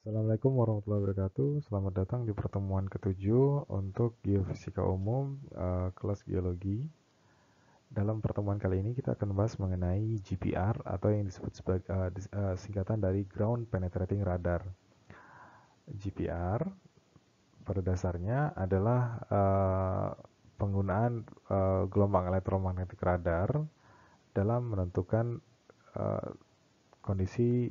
Assalamualaikum warahmatullahi wabarakatuh. Selamat datang di pertemuan ketujuh untuk geofisika umum uh, kelas geologi. Dalam pertemuan kali ini kita akan membahas mengenai GPR atau yang disebut sebagai uh, eh, dis, uh, singkatan dari Ground Penetrating Radar. GPR pada dasarnya adalah uh, penggunaan uh, gelombang elektromagnetik radar dalam menentukan uh, kondisi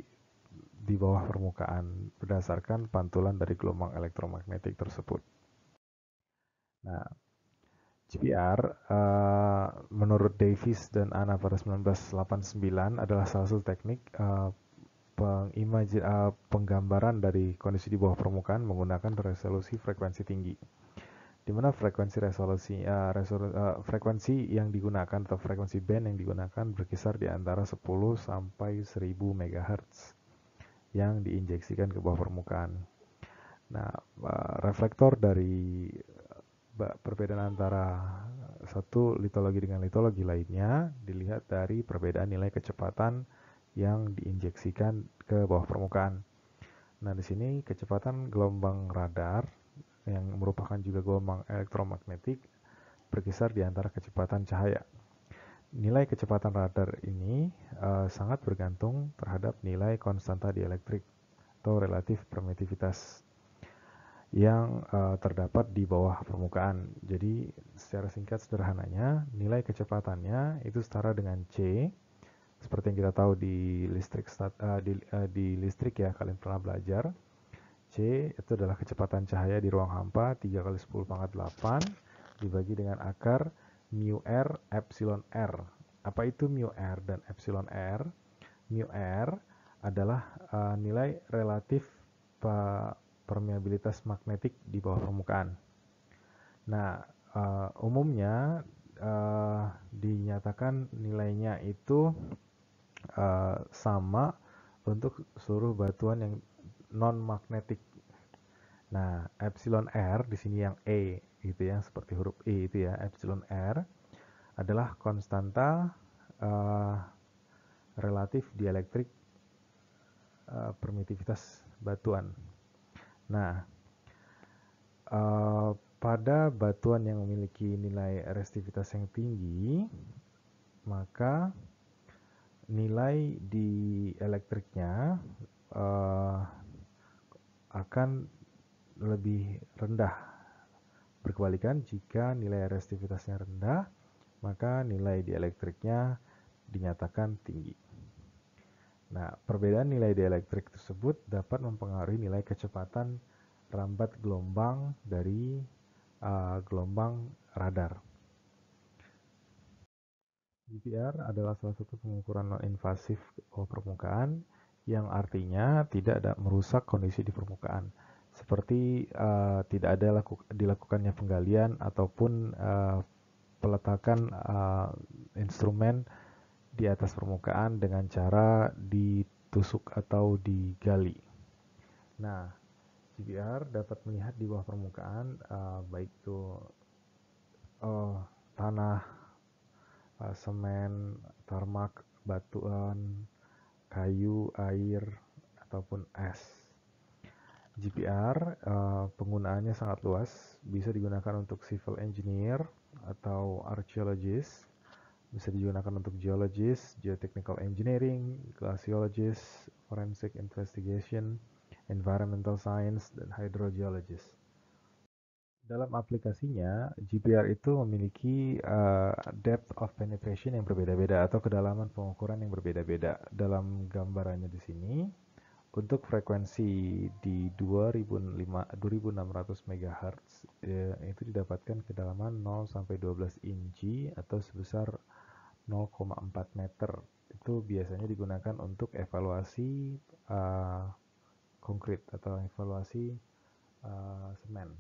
di bawah permukaan berdasarkan pantulan dari gelombang elektromagnetik tersebut. Nah, GPR uh, eh, menurut Davis dan Anna pada 1989 adalah salah satu teknik uh, penggambaran dari kondisi di bawah permukaan menggunakan resolusi frekuensi tinggi. Di mana frekuensi resolusi uh, resolu, uh, frekuensi yang digunakan atau frekuensi band yang digunakan berkisar di antara 10 sampai 1000 MHz yang diinjeksikan ke bawah permukaan. Nah, eh, reflektor dari eh, perbedaan antara satu litologi dengan litologi lainnya dilihat dari perbedaan nilai kecepatan yang diinjeksikan ke bawah permukaan. Nah, di sini kecepatan gelombang radar yang merupakan juga gelombang elektromagnetik berkisar di antara kecepatan cahaya Nilai kecepatan radar ini uh, sangat bergantung terhadap nilai konstanta dielektrik atau relatif permitivitas yang uh, terdapat di bawah permukaan. Jadi secara singkat sederhananya nilai kecepatannya itu setara dengan c seperti yang kita tahu di listrik stat, uh, di, uh, di listrik ya kalian pernah belajar c itu adalah kecepatan cahaya di ruang hampa 3 kali 10 pangkat 8 dibagi dengan akar mu r epsilon r. Apa itu mu r dan epsilon r? Mu r adalah uh, nilai relatif eh, permeabilitas magnetik di bawah permukaan. Nah, uh, umumnya uh, dinyatakan nilainya itu uh, sama untuk seluruh batuan yang non magnetik. Nah, epsilon r di sini yang E gitu ya seperti huruf e itu ya epsilon r adalah konstanta uh, relatif dielektrik uh, permitivitas batuan. Nah, uh, pada batuan yang memiliki nilai restivitas yang tinggi, maka nilai di elektriknya uh, akan lebih rendah Berkebalikan, jika nilai resistivitasnya rendah, maka nilai dielektriknya dinyatakan tinggi. Nah, perbedaan nilai dielektrik tersebut dapat mempengaruhi nilai kecepatan rambat gelombang dari uh, gelombang radar. GPR adalah salah satu pengukuran non-invasif eh, permukaan yang artinya tidak ada merusak kondisi di permukaan seperti uh, tidak ada laku, dilakukannya penggalian ataupun uh, peletakan uh, instrumen di atas permukaan dengan cara ditusuk atau digali. Nah, CBR dapat melihat di bawah permukaan uh, baik itu uh, tanah, uh, semen, tarmak, batuan, kayu, air ataupun es. GPR uh, eh, penggunaannya sangat luas, bisa digunakan untuk civil engineer atau archaeologist, bisa digunakan untuk geologist, geotechnical engineering, glaciologist, forensic investigation, environmental science, dan hydrogeologist. Dalam aplikasinya, GPR itu memiliki uh, depth of penetration yang berbeda-beda atau kedalaman pengukuran yang berbeda-beda. Dalam gambarannya di sini, untuk frekuensi di 2005, 2600 MHz eh, itu didapatkan kedalaman 0 sampai 12 inci atau sebesar 0,4 meter. Itu biasanya digunakan untuk evaluasi uh, atau evaluasi uh, semen.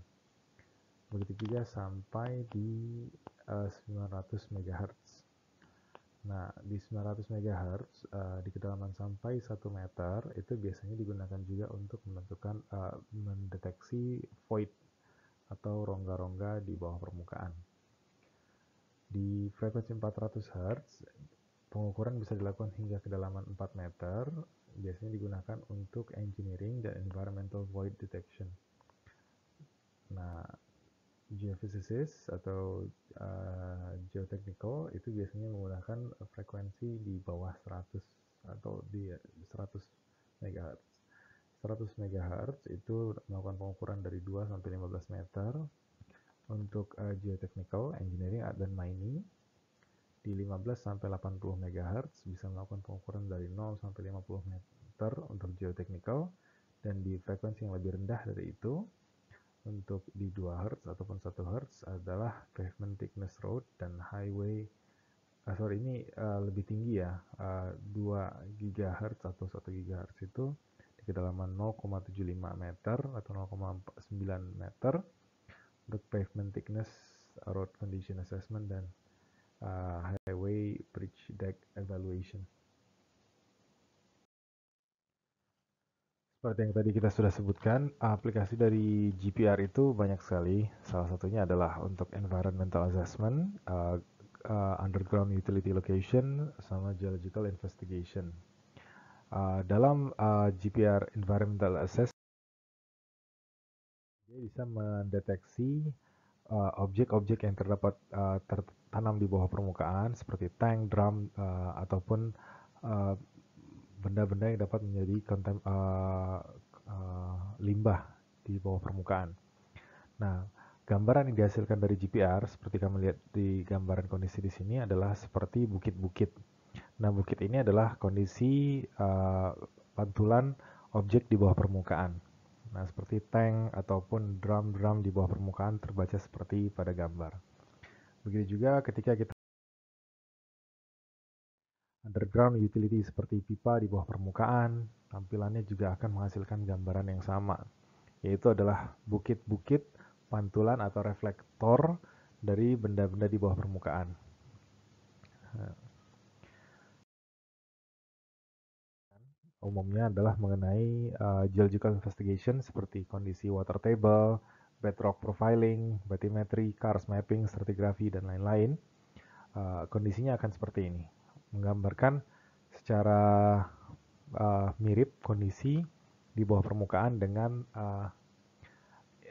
Begitu juga sampai di uh, 900 MHz. Nah, di 900 MHz eh, di kedalaman sampai 1 meter itu biasanya digunakan juga untuk menentukan eh, mendeteksi void atau rongga-rongga di bawah permukaan. Di frekuensi 400 Hz, pengukuran bisa dilakukan hingga kedalaman 4 meter, biasanya digunakan untuk engineering dan environmental void detection. Nah, geophysicist atau uh, geotechnical itu biasanya menggunakan frekuensi di bawah 100 atau di 100 MHz. 100 MHz itu melakukan pengukuran dari 2 sampai 15 meter untuk uh, geotechnical engineering dan mining di 15 sampai 80 MHz bisa melakukan pengukuran dari 0 sampai 50 meter untuk geotechnical dan di frekuensi yang lebih rendah dari itu untuk di 2 Hz ataupun 1 Hz adalah pavement thickness road dan highway uh, sorry ini uh, lebih tinggi ya uh, 2 GHz atau 1 GHz itu di kedalaman 0,75 meter atau 0,9 meter untuk pavement thickness road condition assessment dan uh, highway bridge deck evaluation. Seperti yang tadi kita sudah sebutkan, aplikasi dari GPR itu banyak sekali. Salah satunya adalah untuk environmental assessment, uh, uh, underground utility location, sama geological investigation. Uh, dalam uh, GPR environmental assessment, dia bisa mendeteksi objek-objek uh, yang terdapat uh, tertanam di bawah permukaan seperti tank, drum, uh, ataupun uh, benda-benda yang dapat menjadi konten uh, uh, limbah di bawah permukaan. Nah, gambaran yang dihasilkan dari GPR seperti kamu lihat di gambaran kondisi di sini adalah seperti bukit-bukit. Nah, bukit ini adalah kondisi uh, pantulan objek di bawah permukaan. Nah, seperti tank ataupun drum-drum di bawah permukaan terbaca seperti pada gambar. Begitu juga ketika kita Underground utility seperti pipa di bawah permukaan, tampilannya juga akan menghasilkan gambaran yang sama, yaitu adalah bukit-bukit, pantulan atau reflektor dari benda-benda di bawah permukaan. Nah. Umumnya adalah mengenai uh, geological investigation seperti kondisi water table, bedrock profiling, bathymetry, karst mapping, stratigraphy, dan lain-lain. Uh, kondisinya akan seperti ini menggambarkan secara uh, mirip kondisi di bawah permukaan dengan uh,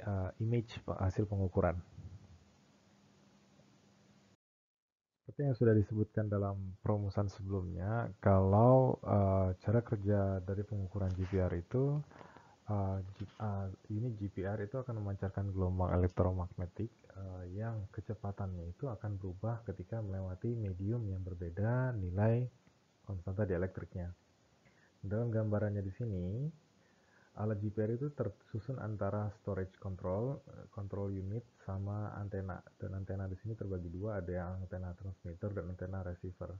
uh, image hasil pengukuran. Seperti yang sudah disebutkan dalam perumusan sebelumnya, kalau uh, cara kerja dari pengukuran GPR itu uh, ini GPR itu akan memancarkan gelombang elektromagnetik uh, yang kecepatannya itu akan berubah ketika melewati medium yang berbeda nilai konstanta dielektriknya. Dalam gambarannya di sini, alat GPR itu tersusun antara storage control, control unit, sama antena. Dan antena di sini terbagi dua, ada yang antena transmitter dan antena receiver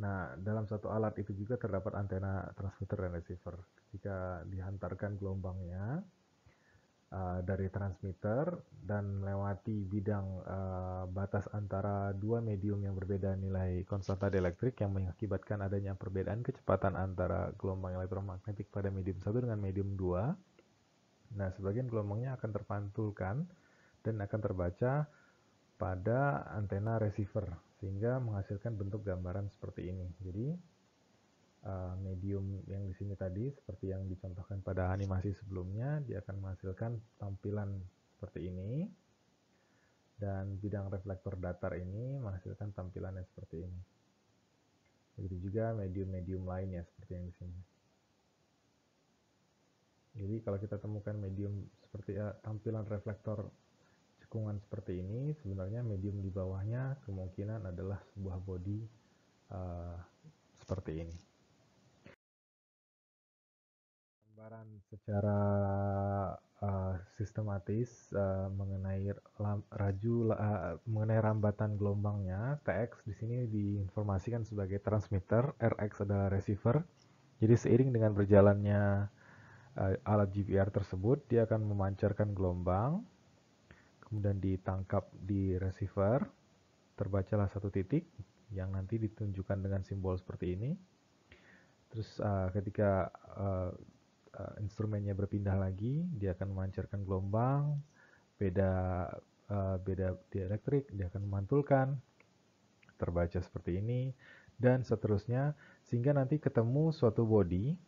Nah, dalam satu alat itu juga terdapat antena transmitter dan receiver. Jika dihantarkan gelombangnya uh, dari transmitter dan melewati bidang uh, batas antara dua medium yang berbeda nilai konstanta dielektrik yang mengakibatkan adanya perbedaan kecepatan antara gelombang elektromagnetik pada medium satu dengan medium dua. Nah, sebagian gelombangnya akan terpantulkan dan akan terbaca pada antena receiver sehingga menghasilkan bentuk gambaran seperti ini. Jadi uh, medium yang di sini tadi seperti yang dicontohkan pada animasi sebelumnya dia akan menghasilkan tampilan seperti ini dan bidang reflektor datar ini menghasilkan tampilannya seperti ini. Begitu juga medium-medium lainnya seperti yang di sini. Jadi kalau kita temukan medium seperti ya, tampilan reflektor cekungan seperti ini sebenarnya medium di bawahnya kemungkinan adalah sebuah body uh, seperti ini. Gambaran secara uh, sistematis uh, mengenai lam, raju uh, mengenai rambatan gelombangnya TX di sini diinformasikan sebagai transmitter, RX adalah receiver. Jadi seiring dengan berjalannya uh, alat GPR tersebut, dia akan memancarkan gelombang kemudian ditangkap di receiver, terbacalah satu titik yang nanti ditunjukkan dengan simbol seperti ini. Terus uh, ketika uh, uh, instrumennya berpindah lagi, dia akan memancarkan gelombang, beda uh, beda dielektrik, dia akan memantulkan, terbaca seperti ini, dan seterusnya, sehingga nanti ketemu suatu body,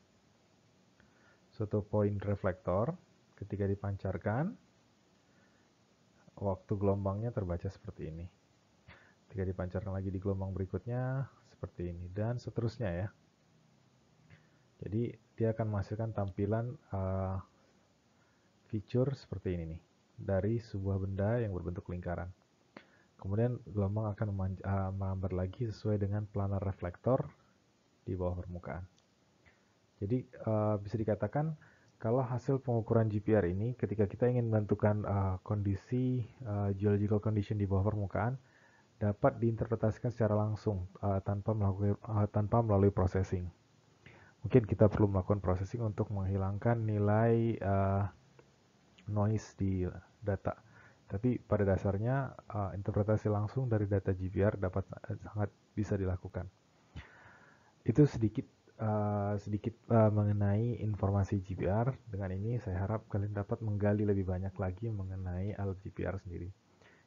suatu point reflektor ketika dipancarkan, waktu gelombangnya terbaca seperti ini. Jika dipancarkan lagi di gelombang berikutnya, seperti ini, dan seterusnya ya. Jadi, dia akan menghasilkan tampilan uh, eh, fitur seperti ini nih, dari sebuah benda yang berbentuk lingkaran. Kemudian gelombang akan uh, eh, merambat lagi sesuai dengan planar reflektor di bawah permukaan. Jadi, uh, bisa dikatakan kalau hasil pengukuran GPR ini, ketika kita ingin menentukan uh, kondisi uh, geological condition di bawah permukaan, dapat diinterpretasikan secara langsung uh, tanpa melalui uh, tanpa melalui processing. Mungkin kita perlu melakukan processing untuk menghilangkan nilai uh, noise di data. Tapi pada dasarnya uh, interpretasi langsung dari data GPR dapat uh, sangat bisa dilakukan. Itu sedikit Eh, sedikit uh, mengenai informasi GPR. Dengan ini saya harap kalian dapat menggali lebih banyak lagi mengenai alat GPR sendiri.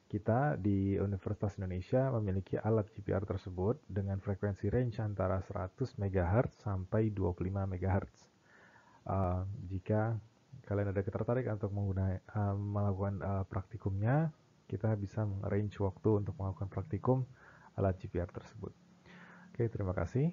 Kita di Universitas Indonesia memiliki alat GPR tersebut dengan frekuensi range antara 100 MHz sampai 25 MHz. Uh, jika kalian ada ketertarik untuk uh, melakukan uh, praktikumnya, kita bisa mengarrange waktu untuk melakukan praktikum alat GPR tersebut. Oke, terima kasih.